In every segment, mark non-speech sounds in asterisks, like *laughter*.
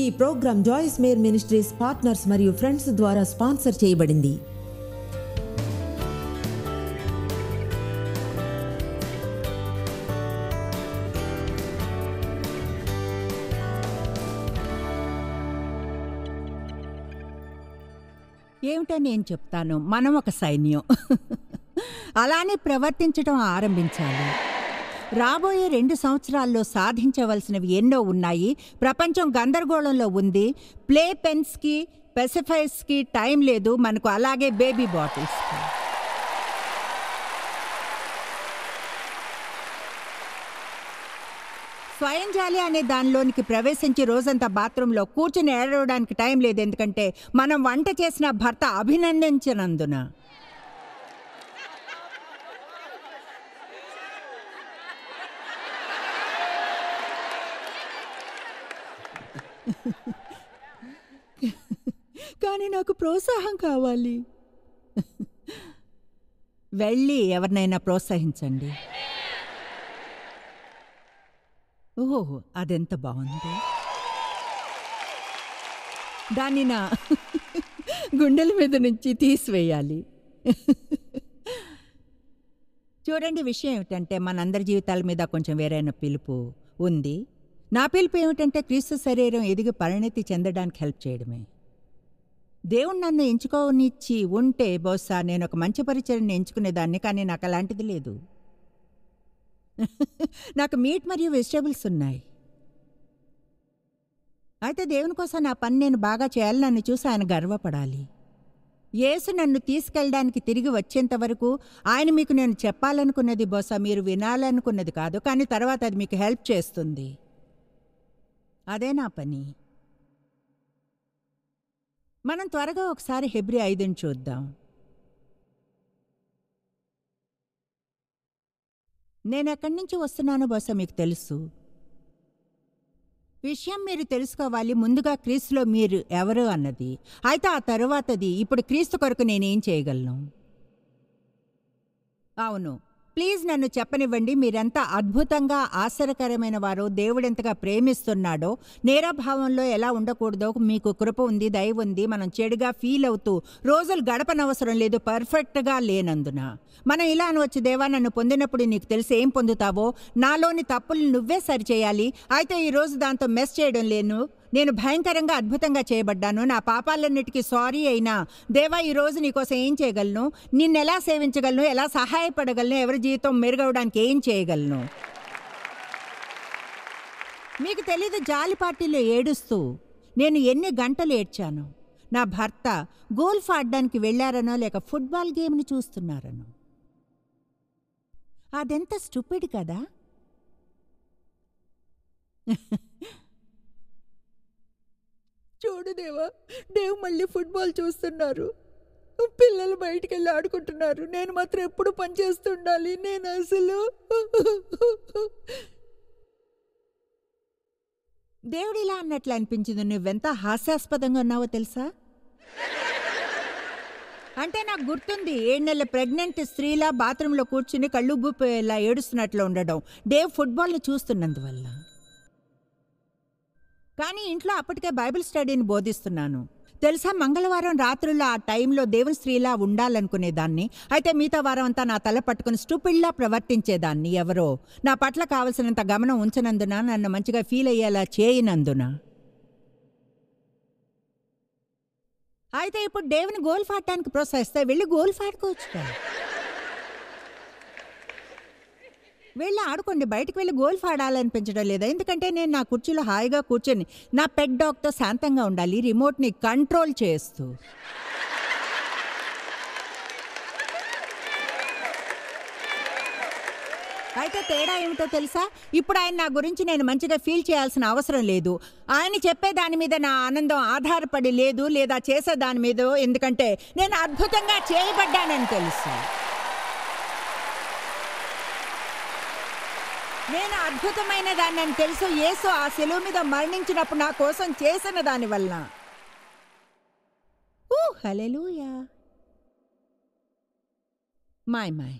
ఈ programme Joyce Meyer ministries partners మరియు friends ద్వారా స్పాన్సర్ చేయబడింది ఏమిటని నేను చెప్తాను మనం ఒక సైన్యం *laughs* అలానే ప్రవర్తించడం ఆరంభించాలి రాబోయే రెండు సంవత్సరాల్లో సాధించవలసినవి ఎన్నో ఉన్నాయి ప్రపంచం గందరగోళంలో ఉంది ప్లే పెన్స్కి పెసిఫైస్కి టైం లేదు మనకు అలాగే బేబీ స్వయం స్వయంజాలి అనే దానిలోనికి ప్రవేశించి రోజంతా బాత్రూంలో కూర్చుని ఏడవడానికి టైం లేదు ఎందుకంటే మనం వంట చేసిన భర్త అభినందించినందున కానీ నాకు ప్రోత్సాహం కావాలి వెళ్ళి ఎవరినైనా ప్రోత్సహించండి ఓహో అదెంత బాగుంది దాన్ని నా గుండెల మీద నుంచి తీసివేయాలి చూడండి విషయం ఏమిటంటే మనందరి జీవితాల మీద కొంచెం వేరైన పిలుపు ఉంది నా పిలుపు ఏమిటంటే క్రీస్తు శరీరం ఎదిగి పరిణతి చెందడానికి హెల్ప్ చేయడమే దేవుడు నన్ను ఎంచుకోనిచ్చి ఉంటే బహుశా నేను ఒక మంచి పరిచయాన్ని ఎంచుకునేదాన్ని కానీ నాకు అలాంటిది లేదు *laughs* నాకు మీట్ మరియు వెజిటేబుల్స్ ఉన్నాయి అయితే దేవుని కోసం నా పని నేను బాగా చేయాలని నన్ను చూసి ఆయన గర్వపడాలి యేసు నన్ను తీసుకెళ్ళడానికి తిరిగి వచ్చేంత వరకు ఆయన మీకు నేను చెప్పాలనుకున్నది బహుశా మీరు వినాలనుకున్నది కాదు కానీ తర్వాత అది మీకు హెల్ప్ చేస్తుంది అదే నా పని మనం త్వరగా ఒకసారి హెబ్రి ఐదుని చూద్దాం నేను ఎక్కడి నుంచి వస్తున్నానో బహుశా మీకు తెలుసు విషయం మీరు తెలుసుకోవాలి ముందుగా క్రీస్తులో మీరు ఎవరు అన్నది అయితే ఆ తరువాతది ఇప్పుడు క్రీస్తు కొరకు నేనేం చేయగలను అవును ప్లీజ్ నన్ను చెప్పనివ్వండి మీరెంత అద్భుతంగా ఆశ్చర్యకరమైన వారో దేవుడెంతగా ప్రేమిస్తున్నాడో నేరభావంలో ఎలా ఉండకూడదో మీకు కృప ఉంది దయ ఉంది మనం చెడుగా ఫీల్ అవుతూ రోజులు గడపనవసరం లేదు పర్ఫెక్ట్గా లేనందున మనం ఇలా అనవచ్చు దేవా నన్ను పొందినప్పుడు నీకు తెలిసి ఏం పొందుతావో నాలోని తప్పులు నువ్వే సరిచేయాలి అయితే ఈరోజు దాంతో మెస్ చేయడం లేను నేను భయంకరంగా అద్భుతంగా చేయబడ్డాను నా పాపాలన్నిటికీ సారీ అయినా దేవా ఈరోజు నీకోసం ఏం చేయగలను నిన్నెలా సేవించగలను ఎలా సహాయపడగలను ఎవరి జీవితం మెరుగవడానికి ఏం చేయగలను మీకు తెలీదు జాలి పార్టీలో ఏడుస్తూ నేను ఎన్ని గంటలు ఏడ్చాను నా భర్త గోల్ఫ్ ఆడడానికి వెళ్ళారనో లేక ఫుట్బాల్ గేమ్ని చూస్తున్నారనో అదెంత స్టూపిడ్ కదా చూడు దేవా దేవ్ మళ్ళీ ఫుట్బాల్ చూస్తున్నారు పిల్లలు బయటికి వెళ్ళి ఆడుకుంటున్నారు నేను మాత్రం ఎప్పుడు పనిచేస్తుండాలి నేను అసలు దేవుడు ఇలా అన్నట్లు అనిపించింది నువ్వెంత హాస్యాస్పదంగా ఉన్నావో తెలుసా అంటే నాకు గుర్తుంది ఏడు నెలల ప్రెగ్నెంట్ స్త్రీలా బాత్రూంలో కూర్చుని కళ్ళు గుప్పిలా ఏడుస్తున్నట్లు ఉండడం దేవ్ ఫుట్బాల్ని చూస్తున్నందువల్ల కానీ ఇంట్లో అప్పటికే బైబిల్ స్టడీని బోధిస్తున్నాను తెలుసా మంగళవారం రాత్రుల్లో ఆ టైంలో దేవుని స్త్రీలా ఉండాలనుకునేదాన్ని అయితే మిగతా వారం అంతా నా తల పట్టుకుని స్టూపిడ్లా ప్రవర్తించేదాన్ని ఎవరో నా పట్ల కావలసినంత గమనం ఉంచనందున నన్ను మంచిగా ఫీల్ అయ్యేలా చేయనందున అయితే ఇప్పుడు దేవుని గోల్ఫ్ ఆడటానికి ప్రోత్సహిస్తే వెళ్ళి గోల్ ఫాడుకోవచ్చు వెళ్ళి ఆడుకోండి బయటకు వెళ్ళి గోల్ఫ్ ఆడాలనిపించడం లేదా ఎందుకంటే నేను నా కుర్చీలో హాయిగా కూర్చొని నా పెట్ డాగ్తో శాంతంగా ఉండాలి రిమోట్ని కంట్రోల్ చేస్తూ అయితే తేడా ఏమిటో తెలుసా ఇప్పుడు ఆయన నా గురించి నేను మంచిగా ఫీల్ చేయాల్సిన అవసరం లేదు ఆయన చెప్పే దాని మీద నా ఆనందం ఆధారపడి లేదు లేదా చేసే దాని మీద ఎందుకంటే నేను అద్భుతంగా చేయబడ్డానని తెలుసు నేను అద్భుతమైన దాన్ని అని తెలుసు యేసు ఆ సెలువు మీద మరణించినప్పుడు నా కోసం చేసిన దాని వలన మాయ్ మాయ్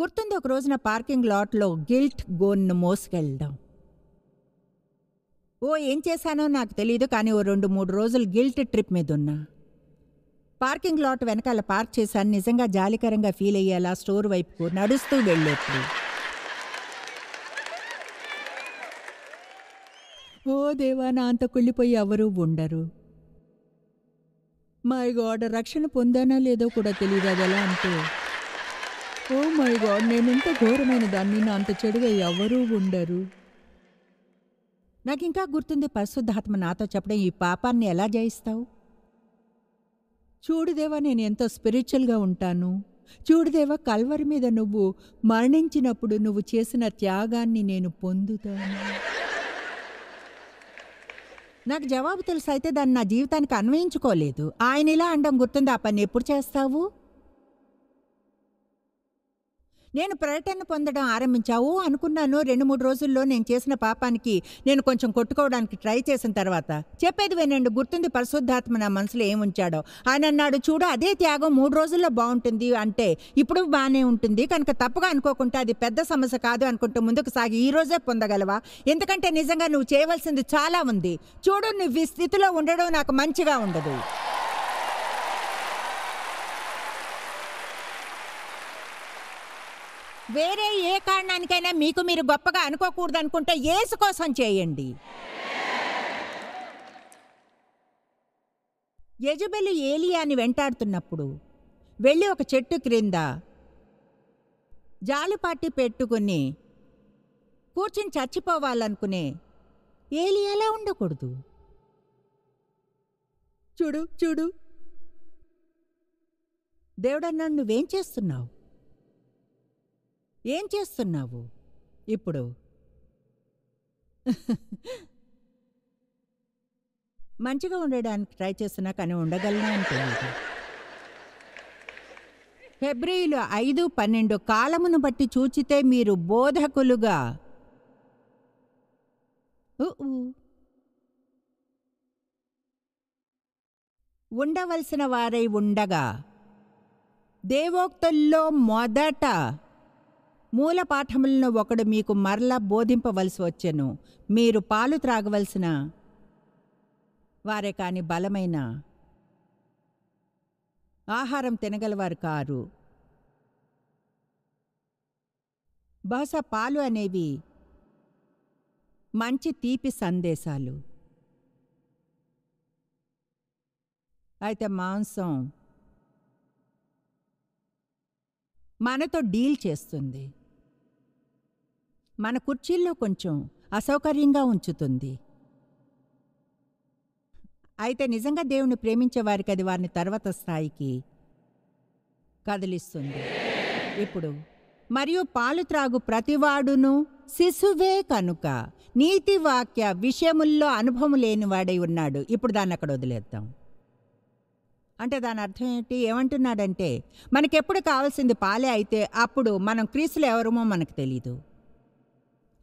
గుర్తుంది ఒక రోజున పార్కింగ్ లాట్లో గిల్ట్ గోన్ను మోసుకెళ్ళడం ఓ ఏం చేశానో నాకు తెలియదు కానీ ఓ రెండు మూడు రోజులు గిల్ట్ ట్రిప్ మీద ఉన్నా పార్కింగ్ లాట్ వెనకాల పార్క్ చేశాను నిజంగా జాలికరంగా ఫీల్ అయ్యేలా స్టోర్ వైపుకు నడుస్తూ వెళ్ళేప్పుడు ఓ దేవా నా అంత కుళ్ళిపోయి ఎవరూ ఉండరు మై గాడ్ రక్షణ పొందానా లేదో కూడా తెలియదు అది ఎలా అంటే ఓ మై గాడ్ నేనెంత ఘోరమైన దాన్ని నా అంత చెడుగా ఎవరూ ఉండరు నాకు ఇంకా గుర్తుంది పరిశుద్ధాత్మ నాతో చెప్పడం ఈ పాపాన్ని ఎలా జయిస్తావు చూడుదేవా నేను ఎంతో స్పిరిచువల్గా ఉంటాను చూడుదేవా కల్వరి మీద నువ్వు మరణించినప్పుడు నువ్వు చేసిన త్యాగాన్ని నేను పొందుతాను నాకు జవాబు తెలుసు అయితే దాన్ని నా జీవితానికి అన్వయించుకోలేదు ఆయన ఇలా అండం గుర్తుంది ఆ పని ఎప్పుడు చేస్తావు నేను ప్రకటన పొందడం ఆరంభించావు అనుకున్నాను రెండు మూడు రోజుల్లో నేను చేసిన పాపానికి నేను కొంచెం కొట్టుకోవడానికి ట్రై చేసిన తర్వాత చెప్పేది వినండి గుర్తుంది పరిశుద్ధాత్మ నా మనసులో ఏముంచాడో ఆయన అన్నాడు చూడు అదే త్యాగం మూడు రోజుల్లో బాగుంటుంది అంటే ఇప్పుడు బాగానే ఉంటుంది కనుక తప్పుగా అనుకోకుండా అది పెద్ద సమస్య కాదు అనుకుంటూ ముందుకు సాగి ఈ రోజే పొందగలవా ఎందుకంటే నిజంగా నువ్వు చేయవలసింది చాలా ఉంది చూడు నువ్వు ఈ స్థితిలో ఉండడం నాకు మంచిగా ఉండదు వేరే ఏ కారణానికైనా మీకు మీరు గొప్పగా అనుకోకూడదు అనుకుంటే ఏసు కోసం చేయండి యజబెలు ఏలియాని వెంటాడుతున్నప్పుడు వెళ్ళి ఒక చెట్టు క్రింద జాలిపాటి పెట్టుకుని కూర్చుని చచ్చిపోవాలనుకునే ఏలియాలా ఉండకూడదు చూడు చూడు దేవుడన్నాడు నువ్వేం చేస్తున్నావు ఏం చేస్తున్నావు ఇప్పుడు మంచిగా ఉండడానికి ట్రై చేస్తున్నా కానీ ఉండగలను అనుకోలేదు ఫిబ్రవరిలో ఐదు పన్నెండు కాలమును బట్టి చూచితే మీరు బోధకులుగా ఉండవలసిన వారై ఉండగా దేవోక్తుల్లో మొదట మూల పాఠములను ఒకడు మీకు మరలా బోధింపవలసి వచ్చెను మీరు పాలు త్రాగవలసిన వారే కాని బలమైన ఆహారం తినగలవారు కారు బహుశా పాలు అనేవి మంచి తీపి సందేశాలు అయితే మాంసం మనతో డీల్ చేస్తుంది మన కుర్చీల్లో కొంచెం అసౌకర్యంగా ఉంచుతుంది అయితే నిజంగా దేవుని ప్రేమించేవారికి అది వారిని తర్వాత స్థాయికి కదిలిస్తుంది ఇప్పుడు మరియు పాలు త్రాగు ప్రతివాడును శిశువే కనుక నీతి వాక్య విషయముల్లో అనుభవం లేనివాడై ఉన్నాడు ఇప్పుడు దాన్ని అక్కడ వదిలేద్దాం అంటే దాని అర్థం ఏంటి ఏమంటున్నాడంటే మనకెప్పుడు కావాల్సింది పాలే అయితే అప్పుడు మనం క్రీస్తులు ఎవరమో మనకు తెలీదు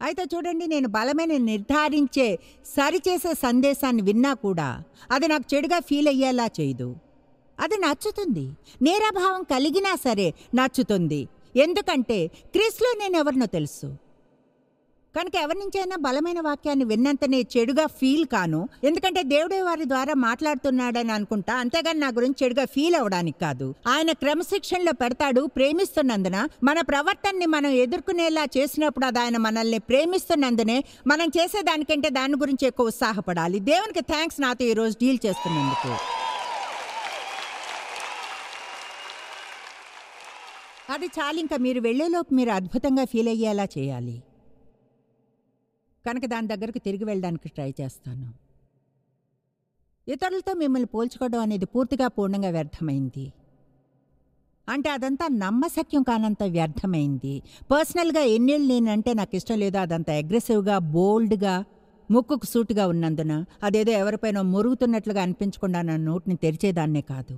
అయితే చూడండి నేను బలమైన నిర్ధారించే సరిచేసే సందేశాన్ని విన్నా కూడా అది నాకు చెడుగా ఫీల్ అయ్యేలా చేయదు అది నచ్చుతుంది నేరాభావం కలిగినా సరే నచ్చుతుంది ఎందుకంటే క్రీస్లో నేను ఎవరినో తెలుసు కనుక ఎవరి నుంచైనా బలమైన వాక్యాన్ని విన్నంతనే చెడుగా ఫీల్ కాను ఎందుకంటే దేవుడే వారి ద్వారా మాట్లాడుతున్నాడని అనుకుంటా అంతేగాని నా గురించి చెడుగా ఫీల్ అవడానికి కాదు ఆయన క్రమశిక్షణలో పెడతాడు ప్రేమిస్తున్నందున మన ప్రవర్తనని మనం ఎదుర్కొనేలా చేసినప్పుడు అది ఆయన మనల్ని ప్రేమిస్తున్నందునే మనం చేసే దానికంటే దాని గురించి ఎక్కువ ఉత్సాహపడాలి దేవునికి థ్యాంక్స్ నాతో ఈరోజు డీల్ చేస్తున్నందుకు అది చాలు ఇంకా మీరు వెళ్ళేలోపు మీరు అద్భుతంగా ఫీల్ అయ్యేలా చేయాలి కనుక దాని దగ్గరకు తిరిగి వెళ్ళడానికి ట్రై చేస్తాను ఇతరులతో మిమ్మల్ని పోల్చుకోవడం అనేది పూర్తిగా పూర్ణంగా వ్యర్థమైంది అంటే అదంతా నమ్మశక్యం కానంత వ్యర్థమైంది పర్సనల్గా ఎన్నేళ్ళు నేనంటే నాకు ఇష్టం లేదు అదంతా అగ్రెసివ్గా బోల్డ్గా ముక్కుకు సూటుగా ఉన్నందున అదేదో ఎవరిపైన మురుగుతున్నట్లుగా అనిపించకుండా నా నోటిని తెరిచేదాన్నే కాదు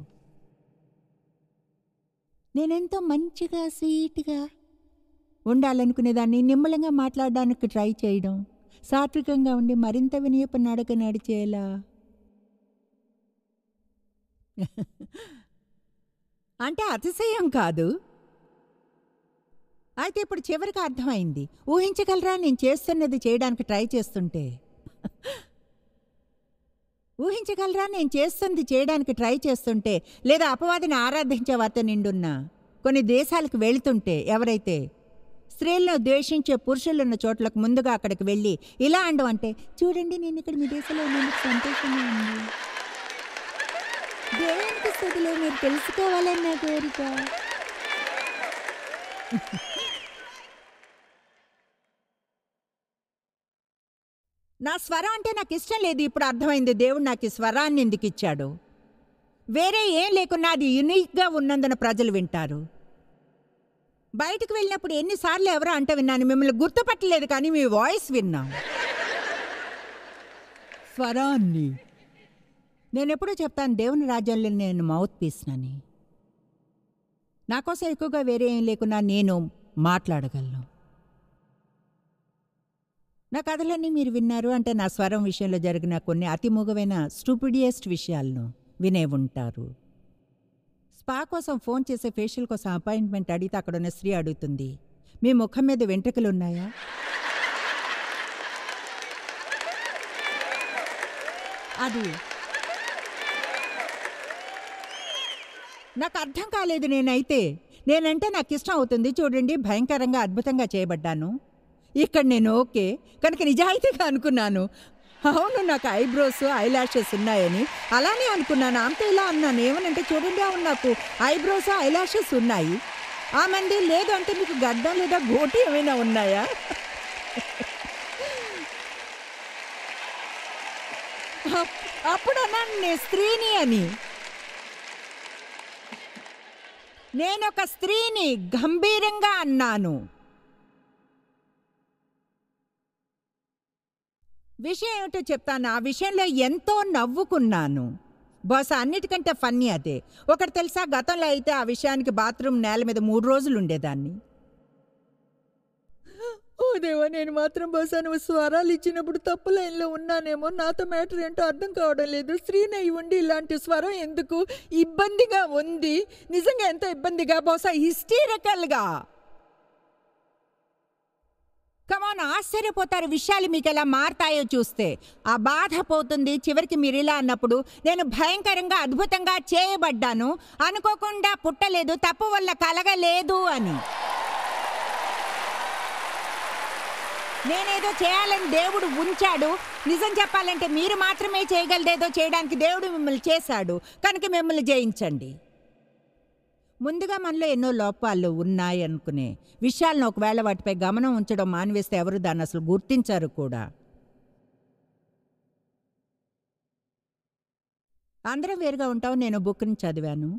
నేనెంతో మంచిగా స్వీట్గా ఉండాలనుకునేదాన్ని నిమ్మలంగా మాట్లాడడానికి ట్రై చేయడం సాత్వికంగా ఉండి మరింత వినయపు నడక నడిచేలా *laughs* అంటే అతిశయం కాదు అయితే ఇప్పుడు చివరికి అర్థమైంది ఊహించగలరా నేను చేస్తున్నది చేయడానికి ట్రై చేస్తుంటే *laughs* ఊహించగలరా నేను చేస్తుంది చేయడానికి ట్రై చేస్తుంటే లేదా అపవాదిని ఆరాధించే వార్త నిండున్నా కొన్ని దేశాలకు వెళుతుంటే ఎవరైతే స్త్రీలను ద్వేషించే పురుషులున్న చోట్లకు ముందుగా అక్కడికి వెళ్ళి ఇలా అండవు అంటే చూడండి నేను ఇక్కడ మీ దేశంలో సంతోషంగా ఉంది దేవునికి స్థితిలో మీరు తెలుసుకోవాలని నా కోరిక *laughs* నా స్వరం అంటే నాకు ఇష్టం లేదు ఇప్పుడు అర్థమైంది దేవుడు నాకు ఈ స్వరాన్ని ఎందుకు ఇచ్చాడు వేరే ఏం లేకున్నా అది యునిక్గా ఉన్నందున ప్రజలు వింటారు బయటకు వెళ్ళినప్పుడు ఎన్నిసార్లు ఎవరో అంట విన్నాను మిమ్మల్ని గుర్తుపట్టలేదు కానీ మీ వాయిస్ విన్నా స్వరాన్ని నేను ఎప్పుడూ చెప్తాను దేవుని రాజ్యంలో నేను మౌత్ పీస్నని నా కోసం ఎక్కువగా వేరే ఏం లేకున్నా నేను మాట్లాడగలను నా కథలన్నీ మీరు విన్నారు అంటే నా స్వరం విషయంలో జరిగిన కొన్ని అతి స్టూపిడియస్ట్ విషయాలను వినే ఉంటారు స్పా కోసం ఫోన్ చేసే ఫేషియల్ కోసం అపాయింట్మెంట్ అడిగితే ఉన్న స్త్రీ అడుగుతుంది మీ ముఖం మీద వెంట్రుకలు ఉన్నాయా అది నాకు అర్థం కాలేదు నేనైతే నేనంటే నాకు ఇష్టం అవుతుంది చూడండి భయంకరంగా అద్భుతంగా చేయబడ్డాను ఇక్కడ నేను ఓకే కనుక నిజాయితీగా అనుకున్నాను అవును నాకు ఐబ్రోస్ ఐలాషెస్ ఉన్నాయని అలానే అనుకున్నాను ఆమెతో ఇలా అన్నాను ఏమనంటే చూడండి అవును నాకు ఐబ్రోస్ ఐలాషెస్ ఉన్నాయి ఆమె లేదు అంటే మీకు గడ్డం లేదా గోటి ఏమైనా ఉన్నాయా అప్పుడు అన్నాను నేను స్త్రీని అని నేను ఒక స్త్రీని గంభీరంగా అన్నాను విషయం ఏమిటో చెప్తాను ఆ విషయంలో ఎంతో నవ్వుకున్నాను బహుశా అన్నిటికంటే ఫన్నీ అదే ఒకటి తెలుసా గతంలో అయితే ఆ విషయానికి బాత్రూమ్ నేల మీద మూడు రోజులు ఉండేదాన్ని ఓ దేవా నేను మాత్రం బహుశా నువ్వు స్వరాలు ఇచ్చినప్పుడు తప్పు లైన్లో ఉన్నానేమో నాతో మ్యాటర్ ఏంటో అర్థం కావడం లేదు శ్రీనై ఉండి ఇలాంటి స్వరం ఎందుకు ఇబ్బందిగా ఉంది నిజంగా ఎంతో ఇబ్బందిగా బహుశా హిస్టీరికల్గా కమాన్ ఆశ్చర్యపోతారు విషయాలు మీకు ఎలా మారతాయో చూస్తే ఆ బాధ పోతుంది చివరికి మీరు ఇలా అన్నప్పుడు నేను భయంకరంగా అద్భుతంగా చేయబడ్డాను అనుకోకుండా పుట్టలేదు తప్పు వల్ల కలగలేదు అని నేనేదో చేయాలని దేవుడు ఉంచాడు నిజం చెప్పాలంటే మీరు మాత్రమే చేయగలదేదో చేయడానికి దేవుడు మిమ్మల్ని చేశాడు కనుక మిమ్మల్ని జయించండి ముందుగా మనలో ఎన్నో లోపాలు ఉన్నాయి అనుకునే విషయాలను ఒకవేళ వాటిపై గమనం ఉంచడం మానివేస్తే ఎవరు దాన్ని అసలు గుర్తించారు కూడా అందరం వేరుగా ఉంటావు నేను బుక్ని చదివాను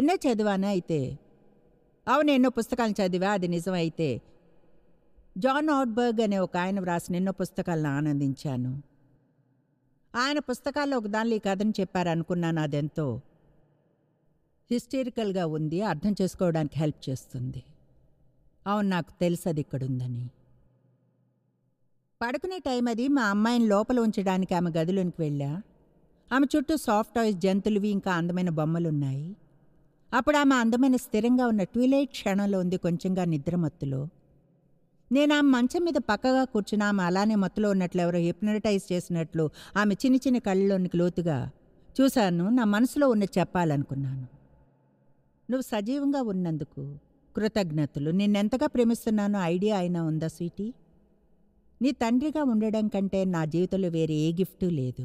ఎన్నో చదివాను అయితే అవును ఎన్నో పుస్తకాలు చదివా అది నిజమైతే జాన్ ఆట్బర్గ్ అనే ఒక ఆయన వ్రాసిన ఎన్నో పుస్తకాలను ఆనందించాను ఆయన పుస్తకాల్లో దానిలో ఈ కథను చెప్పారనుకున్నాను అదెంతో హిస్టరికల్గా ఉంది అర్థం చేసుకోవడానికి హెల్ప్ చేస్తుంది అవును నాకు తెలుసు అది ఇక్కడ ఉందని పడుకునే టైం అది మా అమ్మాయిని లోపల ఉంచడానికి ఆమె గదిలోనికి వెళ్ళా ఆమె చుట్టూ సాఫ్ట్ టాయ్స్ జంతువులువి ఇంకా అందమైన బొమ్మలున్నాయి అప్పుడు ఆమె అందమైన స్థిరంగా ఉన్న ట్విలైట్ క్షణంలో ఉంది కొంచెంగా నిద్రమత్తులో నేను ఆమె మంచం మీద పక్కగా కూర్చుని ఆమె అలానే మత్తులో ఉన్నట్లు ఎవరో హిప్నటైజ్ చేసినట్లు ఆమె చిన్న చిన్న కళ్ళలోనికి లోతుగా చూశాను నా మనసులో ఉన్న చెప్పాలనుకున్నాను నువ్వు సజీవంగా ఉన్నందుకు కృతజ్ఞతలు నిన్నెంతగా ప్రేమిస్తున్నానో ఐడియా అయినా ఉందా స్వీటీ నీ తండ్రిగా ఉండడం కంటే నా జీవితంలో వేరే ఏ గిఫ్టు లేదు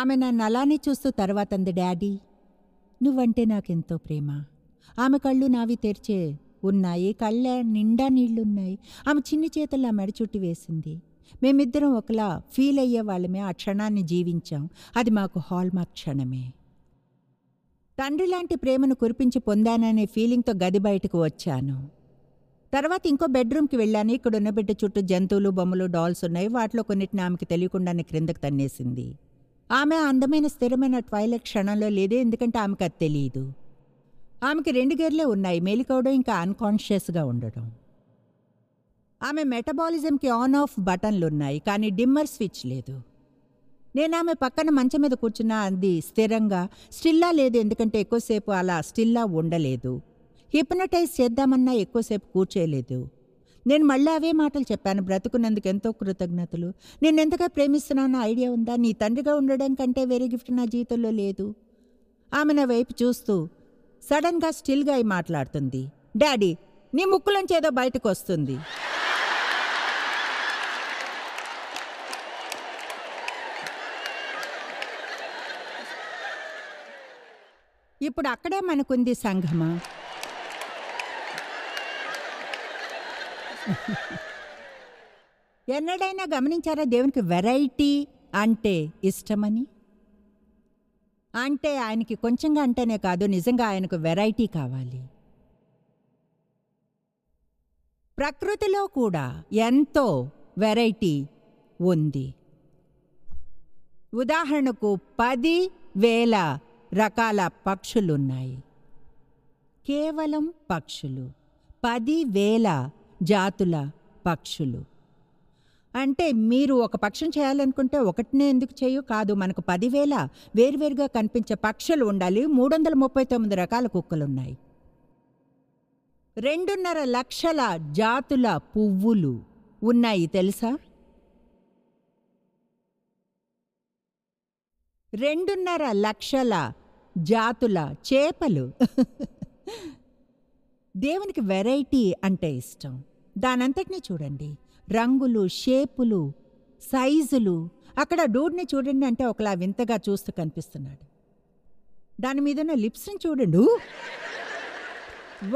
ఆమె నన్ను అలానే చూస్తూ తర్వాత అంది డాడీ నువ్వంటే నాకెంతో ప్రేమ ఆమె కళ్ళు నావి తెరిచే ఉన్నాయి కళ్ళ నిండా నీళ్లున్నాయి ఆమె చిన్ని చేతులు ఆ మెడ చుట్టి వేసింది మేమిద్దరం ఒకలా ఫీల్ అయ్యే వాళ్ళమే ఆ క్షణాన్ని జీవించాం అది మాకు హాల్మార్క్ క్షణమే తండ్రిలాంటి ప్రేమను కురిపించి పొందాననే ఫీలింగ్తో గది బయటకు వచ్చాను తర్వాత ఇంకో బెడ్రూమ్కి వెళ్ళాను ఇక్కడ ఉన్న బిడ్డ చుట్టూ జంతువులు బొమ్మలు డాల్స్ ఉన్నాయి వాటిలో కొన్నిటిని ఆమెకి తెలియకుండానే క్రిందకు తన్నేసింది ఆమె అందమైన స్థిరమైన ట్వైలెట్ క్షణంలో లేదే ఎందుకంటే ఆమెకు అది తెలియదు ఆమెకి రెండు గేర్లే ఉన్నాయి మేలుకోవడం ఇంకా అన్కాన్షియస్గా ఉండడం ఆమె మెటబాలిజంకి ఆన్ ఆఫ్ బటన్లు ఉన్నాయి కానీ డిమ్మర్ స్విచ్ లేదు నేను ఆమె పక్కన మంచం మీద కూర్చున్నా అంది స్థిరంగా స్టిల్లా లేదు ఎందుకంటే ఎక్కువసేపు అలా స్టిల్లా ఉండలేదు హిప్నటైజ్ చేద్దామన్నా ఎక్కువసేపు కూర్చోలేదు నేను మళ్ళీ అవే మాటలు చెప్పాను బ్రతుకున్నందుకు ఎంతో కృతజ్ఞతలు నేను ఎంతగా ప్రేమిస్తున్నానో ఐడియా ఉందా నీ తండ్రిగా ఉండడం కంటే వేరే గిఫ్ట్ నా జీవితంలో లేదు ఆమె నా వైపు చూస్తూ సడన్గా స్టిల్గా అయి మాట్లాడుతుంది డాడీ నీ ముక్కులోంచి ఏదో బయటకు వస్తుంది ఇప్పుడు అక్కడే మనకుంది సంఘమా ఎన్నడైనా గమనించారా దేవునికి వెరైటీ అంటే ఇష్టమని అంటే ఆయనకి కొంచెంగా అంటేనే కాదు నిజంగా ఆయనకు వెరైటీ కావాలి ప్రకృతిలో కూడా ఎంతో వెరైటీ ఉంది ఉదాహరణకు పది వేల రకాల పక్షులున్నాయి కేవలం పక్షులు పదివేల జాతుల పక్షులు అంటే మీరు ఒక పక్షం చేయాలనుకుంటే ఒకటినే ఎందుకు చేయు కాదు మనకు పదివేల వేరువేరుగా కనిపించే పక్షులు ఉండాలి మూడు వందల ముప్పై తొమ్మిది రకాల కుక్కలున్నాయి రెండున్నర లక్షల జాతుల పువ్వులు ఉన్నాయి తెలుసా రెండున్నర లక్షల జాతుల చేపలు దేవునికి వెరైటీ అంటే ఇష్టం దానంతటినీ చూడండి రంగులు షేపులు సైజులు అక్కడ డూడ్ని చూడండి అంటే ఒకలా వింతగా చూస్తూ కనిపిస్తున్నాడు దాని మీద లిప్స్ని చూడండి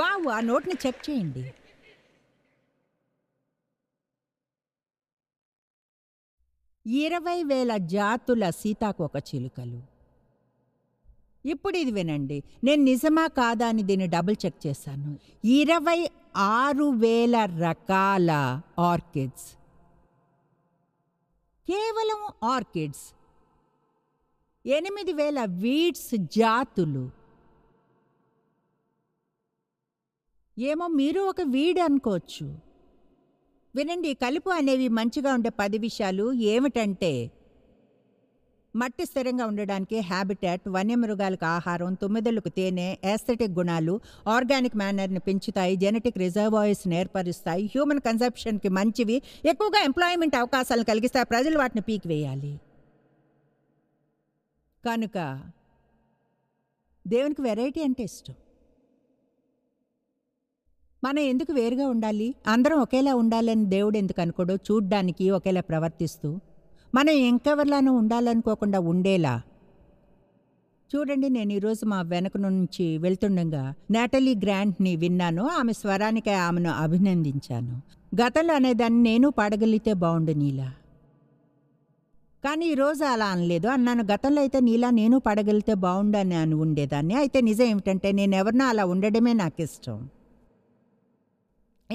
వావ్ ఆ నోట్ని చెక్ చేయండి ఇరవై వేల జాతుల సీతాకోక చిలుకలు ఇప్పుడు ఇది వినండి నేను నిజమా కాదా అని దీన్ని డబుల్ చెక్ చేశాను ఇరవై ఆరు వేల రకాల ఆర్కిడ్స్ కేవలం ఆర్కిడ్స్ ఎనిమిది వేల వీడ్స్ జాతులు ఏమో మీరు ఒక వీడ్ అనుకోవచ్చు వినండి కలుపు అనేవి మంచిగా ఉండే పది విషయాలు ఏమిటంటే మట్టి స్థిరంగా ఉండడానికి హ్యాబిటాట్ వన్యమృగాలకు ఆహారం తుమ్మిదలకు తేనె ఏస్థెటిక్ గుణాలు ఆర్గానిక్ మేనర్ని పెంచుతాయి జెనెటిక్ రిజర్వాయర్స్ని ఏర్పరుస్తాయి హ్యూమన్ కన్సెప్షన్కి మంచివి ఎక్కువగా ఎంప్లాయ్మెంట్ అవకాశాలు కలిగిస్తాయి ప్రజలు వాటిని పీకివేయాలి కనుక దేవునికి వెరైటీ అంటే ఇష్టం మనం ఎందుకు వేరుగా ఉండాలి అందరం ఒకేలా ఉండాలని దేవుడు ఎందుకు అనుకోడో చూడ్డానికి ఒకేలా ప్రవర్తిస్తూ మనం ఇంకెవరిలానూ ఉండాలనుకోకుండా ఉండేలా చూడండి నేను ఈరోజు మా వెనక నుంచి వెళ్తుండగా నాటలీ గ్రాంట్ని విన్నాను ఆమె స్వరానికి ఆమెను అభినందించాను గతంలో అనేదాన్ని నేను పాడగలిగితే బాగుండు నీలా కానీ ఈరోజు అలా అనలేదు అన్నాను గతంలో అయితే నీలా నేను పడగలిగితే బాగుండు అని అని ఉండేదాన్ని అయితే నిజం ఏమిటంటే నేను ఎవరినో అలా ఉండడమే నాకు ఇష్టం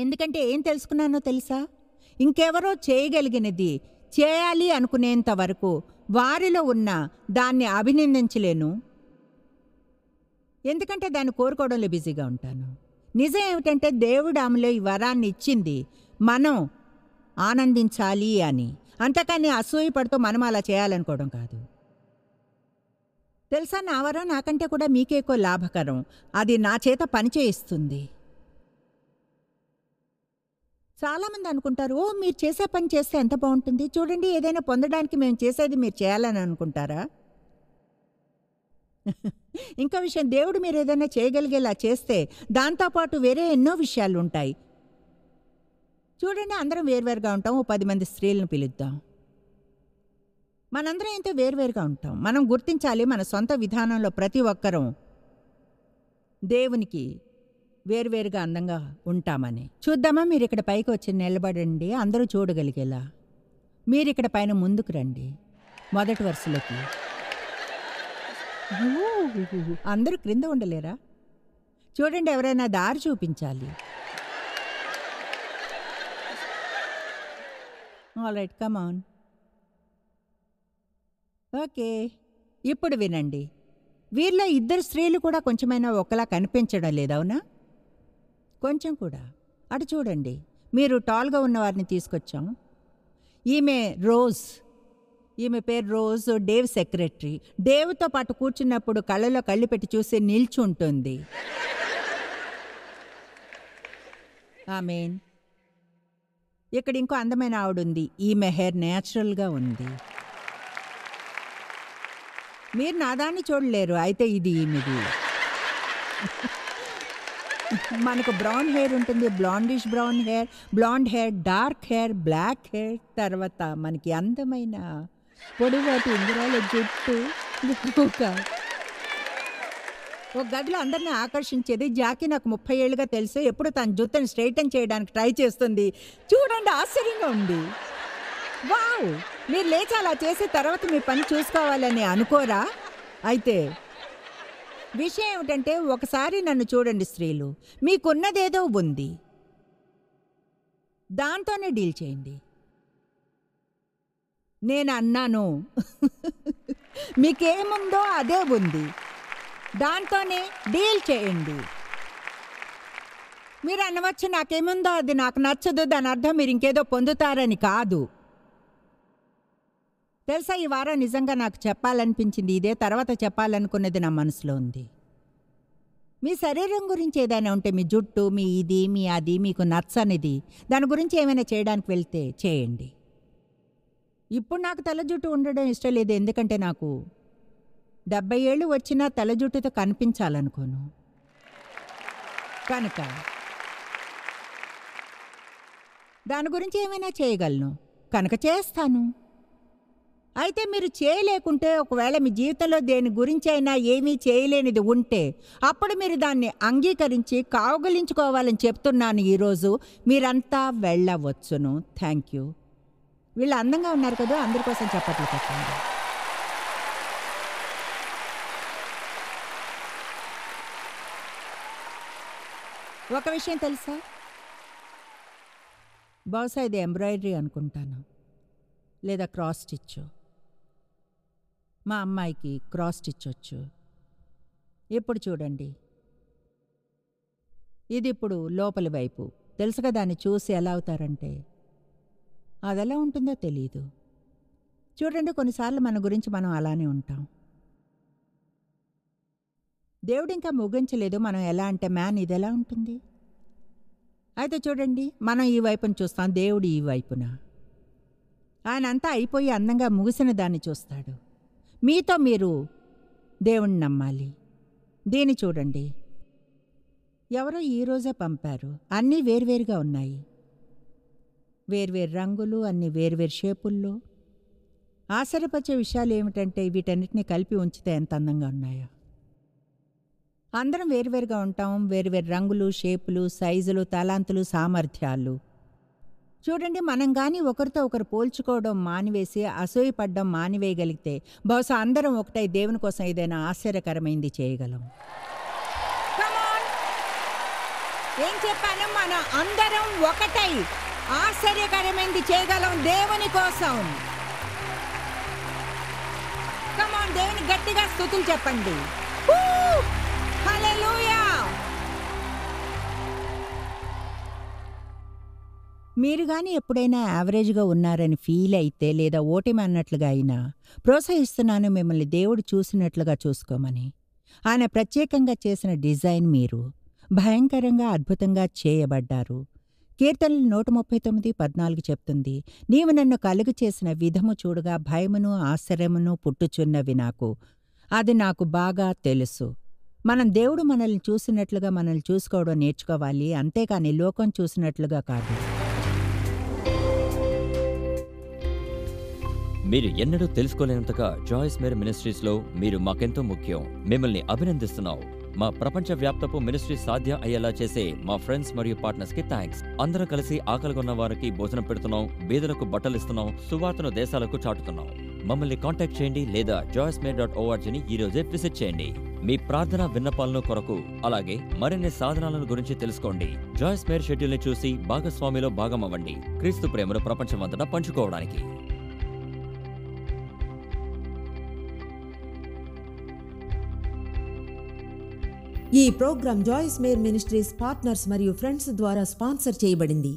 ఎందుకంటే ఏం తెలుసుకున్నానో తెలుసా ఇంకెవరో చేయగలిగినది చేయాలి అనుకునేంత వరకు వారిలో ఉన్న దాన్ని అభినందించలేను ఎందుకంటే దాన్ని కోరుకోవడంలో బిజీగా ఉంటాను నిజం ఏమిటంటే దేవుడు ఆమెలో ఈ వరాన్ని ఇచ్చింది మనం ఆనందించాలి అని అంతకాని అసూయపడుతూ మనం అలా చేయాలనుకోవడం కాదు తెలుసా నా వరం నాకంటే కూడా మీకే ఎక్కువ లాభకరం అది నా చేత పనిచేయిస్తుంది చాలామంది అనుకుంటారు ఓ మీరు చేసే పని చేస్తే ఎంత బాగుంటుంది చూడండి ఏదైనా పొందడానికి మేము చేసేది మీరు చేయాలని అనుకుంటారా *laughs* ఇంకా విషయం దేవుడు మీరు ఏదైనా చేయగలిగేలా చేస్తే దాంతోపాటు వేరే ఎన్నో విషయాలు ఉంటాయి చూడండి అందరం వేర్వేరుగా ఉంటాం ఓ పది మంది స్త్రీలను పిలుద్దాం మనందరం ఎంతో వేర్వేరుగా ఉంటాం మనం గుర్తించాలి మన సొంత విధానంలో ప్రతి ఒక్కరూ దేవునికి వేరువేరుగా అందంగా ఉంటామని చూద్దామా మీరు ఇక్కడ పైకి వచ్చి నిలబడండి అందరూ చూడగలిగేలా మీరు ఇక్కడ పైన ముందుకు రండి మొదటి వరుసలోకి అందరూ క్రింద ఉండలేరా చూడండి ఎవరైనా దారి చూపించాలి ఆల్ రైట్ కమాన్ ఓకే ఇప్పుడు వినండి వీరిలో ఇద్దరు స్త్రీలు కూడా కొంచెమైనా ఒకలా కనిపించడం లేదవునా కొంచెం కూడా అటు చూడండి మీరు టాల్గా ఉన్నవారిని తీసుకొచ్చాం ఈమె రోజ్ ఈమె పేరు రోజ్ డేవ్ సెక్రటరీ డేవ్తో పాటు కూర్చున్నప్పుడు కళ్ళలో కళ్ళు పెట్టి చూసి నిల్చుంటుంది ఆమెన్ ఇక్కడ ఇంకో అందమైన ఆవిడుంది ఈమె హెయిర్ న్యాచురల్గా ఉంది మీరు నాదాన్ని చూడలేరు అయితే ఇది ఈమెది మనకు బ్రౌన్ హెయిర్ ఉంటుంది blondish brown hair blond hair dark hair black hair తర్వాత మనకి అందమైన పొడివాటి ఇందిరాల జుట్టు ఒక గదిలో అందరినీ ఆకర్షించేది జాకీ నాకు ముప్పై ఏళ్ళుగా తెలుసు ఎప్పుడు తన జుట్టుని స్ట్రైటన్ చేయడానికి ట్రై చేస్తుంది చూడండి ఆశ్చర్యంగా ఉంది వావ్ మీరు లేచి అలా చేసే తర్వాత మీ పని చూసుకోవాలని అనుకోరా అయితే విషయం ఏమిటంటే ఒకసారి నన్ను చూడండి స్త్రీలు మీకున్నదేదో ఉంది దాంతోనే డీల్ చేయండి నేను అన్నాను *laughs* మీకేముందో అదే ఉంది దాంతోనే డీల్ చేయండి మీరు అనవచ్చు నాకేముందో అది నాకు నచ్చదు దాని అర్థం మీరు ఇంకేదో పొందుతారని కాదు తెలుసా ఈ వారం నిజంగా నాకు చెప్పాలనిపించింది ఇదే తర్వాత చెప్పాలనుకున్నది నా మనసులో ఉంది మీ శరీరం గురించి ఏదైనా ఉంటే మీ జుట్టు మీ ఇది మీ అది మీకు నచ్చనిది దాని గురించి ఏమైనా చేయడానికి వెళ్తే చేయండి ఇప్పుడు నాకు తల జుట్టు ఉండడం ఇష్టం లేదు ఎందుకంటే నాకు డెబ్బై ఏళ్ళు వచ్చినా తల జుట్టుతో కనిపించాలనుకోను కనుక దాని గురించి ఏమైనా చేయగలను కనుక చేస్తాను అయితే మీరు చేయలేకుంటే ఒకవేళ మీ జీవితంలో దేని గురించి అయినా ఏమీ చేయలేనిది ఉంటే అప్పుడు మీరు దాన్ని అంగీకరించి కావగలించుకోవాలని చెప్తున్నాను ఈరోజు మీరంతా వెళ్ళవచ్చును థ్యాంక్ యూ వీళ్ళు అందంగా ఉన్నారు కదా అందరి కోసం చెప్పట్లు ఒక విషయం తెలుసా బహుశా ఇది ఎంబ్రాయిడరీ అనుకుంటాను లేదా క్రాస్ స్టిచ్చో మా అమ్మాయికి క్రాస్ స్టిచ్ వచ్చు ఇప్పుడు చూడండి ఇది ఇప్పుడు లోపలి వైపు తెలుసుగా దాన్ని చూసి ఎలా అవుతారంటే అది ఎలా ఉంటుందో తెలియదు చూడండి కొన్నిసార్లు మన గురించి మనం అలానే ఉంటాం దేవుడు ఇంకా ముగించలేదు మనం ఎలా అంటే మ్యాన్ ఇది ఎలా ఉంటుంది అయితే చూడండి మనం ఈ వైపున చూస్తాం దేవుడు ఈ వైపున ఆయన అంతా అయిపోయి అందంగా ముగిసిన దాన్ని చూస్తాడు మీతో మీరు దేవుణ్ణి నమ్మాలి దీన్ని చూడండి ఎవరో ఈరోజే పంపారు అన్నీ వేర్వేరుగా ఉన్నాయి వేర్వేరు రంగులు అన్ని వేర్వేరు షేపుల్లో ఆశ్చర్యపరిచే విషయాలు ఏమిటంటే వీటన్నిటిని కలిపి ఉంచితే ఎంత అందంగా ఉన్నాయో అందరం వేరువేరుగా ఉంటాం వేర్వేరు రంగులు షేపులు సైజులు తలాంతులు సామర్థ్యాలు చూడండి మనం కానీ ఒకరితో ఒకరు పోల్చుకోవడం మానివేసి అసూయపడడం మానివేయగలిగితే బహుశా అందరం ఒకటై దేవుని కోసం ఏదైనా ఆశ్చర్యకరమైంది చేయగలం ఏం చెప్పాను మన అందరం ఒకటై ఆశ్చర్యకరమైంది చేయగలం దేవుని కోసం దేవుని గట్టిగా స్థుతులు చెప్పండి లూయా మీరు కానీ ఎప్పుడైనా యావరేజ్గా ఉన్నారని ఫీల్ అయితే లేదా ఓటమి అన్నట్లుగా అయినా ప్రోత్సహిస్తున్నాను మిమ్మల్ని దేవుడు చూసినట్లుగా చూసుకోమని ఆయన ప్రత్యేకంగా చేసిన డిజైన్ మీరు భయంకరంగా అద్భుతంగా చేయబడ్డారు కీర్తనలు నూట ముప్పై తొమ్మిది పద్నాలుగు చెప్తుంది నీవు నన్ను కలుగు చేసిన విధము చూడగా భయమును ఆశ్చర్యమును పుట్టుచున్నవి నాకు అది నాకు బాగా తెలుసు మనం దేవుడు మనల్ని చూసినట్లుగా మనల్ని చూసుకోవడం నేర్చుకోవాలి అంతేకాని లోకం చూసినట్లుగా కాదు మీరు ఎన్నడూ తెలుసుకోలేనంతగా జాయిస్ మేర్ మినిస్ట్రీస్లో మీరు మాకెంతో ముఖ్యం మిమ్మల్ని అభినందిస్తున్నాం మా ప్రపంచ వ్యాప్తపు మినిస్ట్రీ సాధ్యం అయ్యేలా చేసే మా ఫ్రెండ్స్ మరియు పార్ట్నర్స్ కి థ్యాంక్స్ అందరం కలిసి ఆకలిగా వారికి భోజనం పెడుతున్నాం బీదలకు బట్టలు ఇస్తున్నాం సువార్తను దేశాలకు చాటుతున్నాం మమ్మల్ని కాంటాక్ట్ చేయండి లేదా జాయిస్ మే డాట్ ఓఆర్జీని ఈ రోజే విజిట్ చేయండి మీ ప్రార్థన విన్నపాలను కొరకు అలాగే మరిన్ని సాధనాలను గురించి తెలుసుకోండి జాయిస్ మేర్ షెడ్యూల్ని చూసి భాగస్వామిలో భాగమవ్వండి క్రీస్తు ప్రేమను ప్రపంచమంతటా పంచుకోవడానికి ఈ programme Joyce Meyer ministries partners మరియు ఫ్రెండ్స్ ద్వారా స్పాన్సర్ చేయబడింది